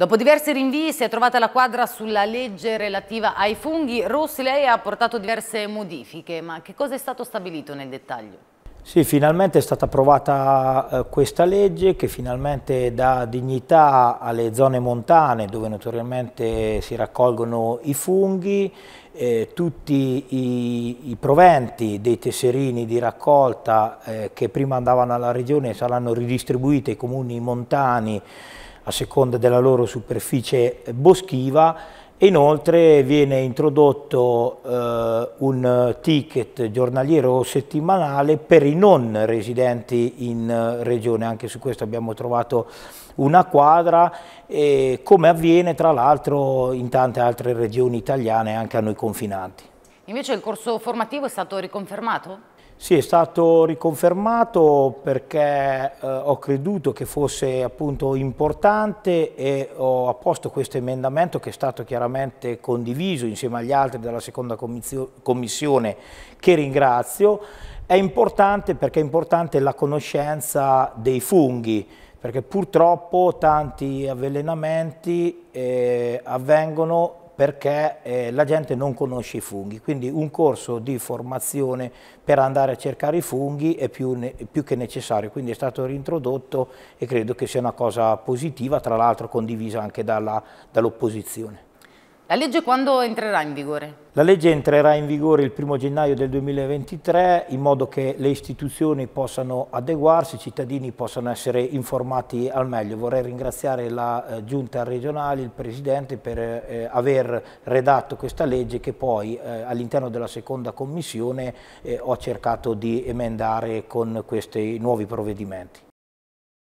Dopo diversi rinvii si è trovata la quadra sulla legge relativa ai funghi. Rossi, lei ha apportato diverse modifiche, ma che cosa è stato stabilito nel dettaglio? Sì, finalmente è stata approvata eh, questa legge che finalmente dà dignità alle zone montane dove naturalmente si raccolgono i funghi, eh, tutti i, i, proventi dei tesserini di raccolta eh, che prima andavano alla regione saranno ridistribuiti ai comuni montani a seconda della loro superficie boschiva e inoltre viene introdotto eh, un ticket giornaliero settimanale per i non residenti in eh, regione, anche su questo abbiamo trovato una quadra, eh, come avviene tra l'altro in tante altre regioni italiane anche a noi confinanti. Invece il corso formativo è stato riconfermato? Sì, è stato riconfermato perché eh, ho creduto che fosse appunto importante e ho apposto questo emendamento che è stato chiaramente condiviso insieme agli altri della seconda commissione che ringrazio. È importante perché è importante la conoscenza dei funghi perché purtroppo tanti avvelenamenti eh, avvengono perché eh, la gente non conosce i funghi, quindi un corso di formazione per andare a cercare i funghi è più, ne, più che necessario, quindi è stato reintrodotto e credo che sia una cosa positiva, tra l'altro condivisa anche dall'opposizione. La legge quando entrerà in vigore? La legge entrerà in vigore il 1 gennaio del 2023 in modo che le istituzioni possano adeguarsi, i cittadini possano essere informati al meglio. Vorrei ringraziare la eh, Giunta regionale, il Presidente per eh, aver redatto questa legge che poi eh, all'interno della seconda commissione eh, ho cercato di emendare con questi nuovi provvedimenti.